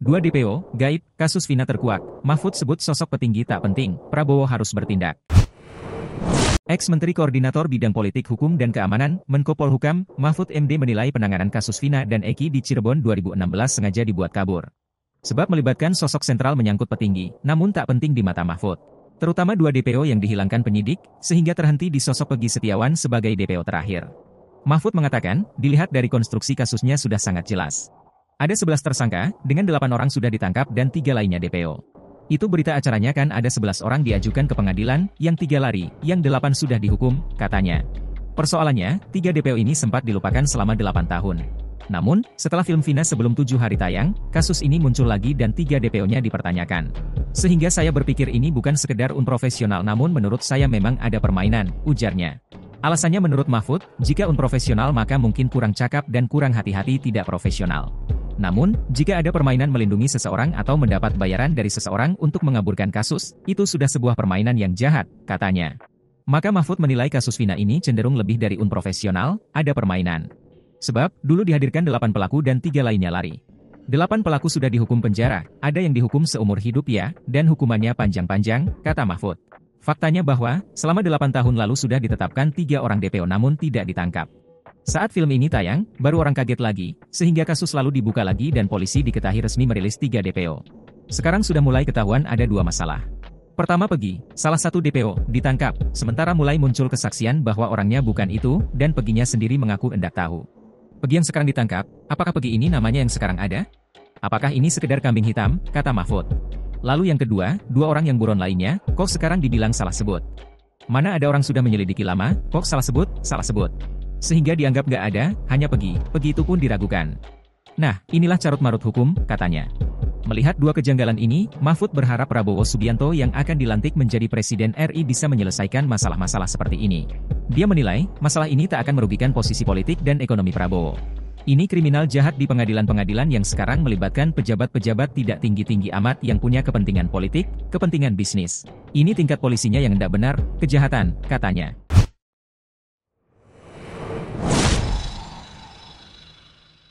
Dua DPO, Gaib, kasus Vina terkuak. Mahfud sebut sosok petinggi tak penting, Prabowo harus bertindak. Ex-Menteri Koordinator Bidang Politik Hukum dan Keamanan, Menko Polhukam, Mahfud MD menilai penanganan kasus Vina dan Eki di Cirebon 2016 sengaja dibuat kabur. Sebab melibatkan sosok sentral menyangkut petinggi, namun tak penting di mata Mahfud. Terutama dua DPO yang dihilangkan penyidik, sehingga terhenti di sosok Pegi Setiawan sebagai DPO terakhir. Mahfud mengatakan, dilihat dari konstruksi kasusnya sudah sangat jelas. Ada 11 tersangka, dengan 8 orang sudah ditangkap dan 3 lainnya DPO. Itu berita acaranya kan ada 11 orang diajukan ke pengadilan, yang 3 lari, yang 8 sudah dihukum, katanya. Persoalannya, 3 DPO ini sempat dilupakan selama 8 tahun. Namun, setelah film Vina sebelum tujuh hari tayang, kasus ini muncul lagi dan tiga DPO-nya dipertanyakan. Sehingga saya berpikir ini bukan sekedar unprofesional namun menurut saya memang ada permainan, ujarnya. Alasannya menurut Mahfud, jika unprofesional maka mungkin kurang cakap dan kurang hati-hati tidak profesional. Namun, jika ada permainan melindungi seseorang atau mendapat bayaran dari seseorang untuk mengaburkan kasus, itu sudah sebuah permainan yang jahat, katanya. Maka Mahfud menilai kasus Vina ini cenderung lebih dari unprofesional, ada permainan. Sebab, dulu dihadirkan delapan pelaku dan tiga lainnya lari. Delapan pelaku sudah dihukum penjara, ada yang dihukum seumur hidup ya, dan hukumannya panjang-panjang, kata Mahfud. Faktanya bahwa, selama delapan tahun lalu sudah ditetapkan tiga orang DPO namun tidak ditangkap. Saat film ini tayang, baru orang kaget lagi, sehingga kasus lalu dibuka lagi dan polisi diketahui resmi merilis 3 DPO. Sekarang sudah mulai ketahuan ada dua masalah. Pertama Pegi, salah satu DPO, ditangkap, sementara mulai muncul kesaksian bahwa orangnya bukan itu, dan peginya sendiri mengaku hendak tahu. Pegi yang sekarang ditangkap, apakah pegi ini namanya yang sekarang ada? Apakah ini sekedar kambing hitam, kata Mahfud. Lalu yang kedua, dua orang yang buron lainnya, kok sekarang dibilang salah sebut. Mana ada orang sudah menyelidiki lama, kok salah sebut, salah sebut. Sehingga dianggap gak ada, hanya pergi, begitu pun diragukan. Nah, inilah carut marut hukum, katanya. Melihat dua kejanggalan ini, Mahfud berharap Prabowo Subianto yang akan dilantik menjadi Presiden RI bisa menyelesaikan masalah-masalah seperti ini. Dia menilai, masalah ini tak akan merugikan posisi politik dan ekonomi Prabowo. Ini kriminal jahat di pengadilan-pengadilan yang sekarang melibatkan pejabat-pejabat tidak tinggi-tinggi amat yang punya kepentingan politik, kepentingan bisnis. Ini tingkat polisinya yang tidak benar, kejahatan, katanya.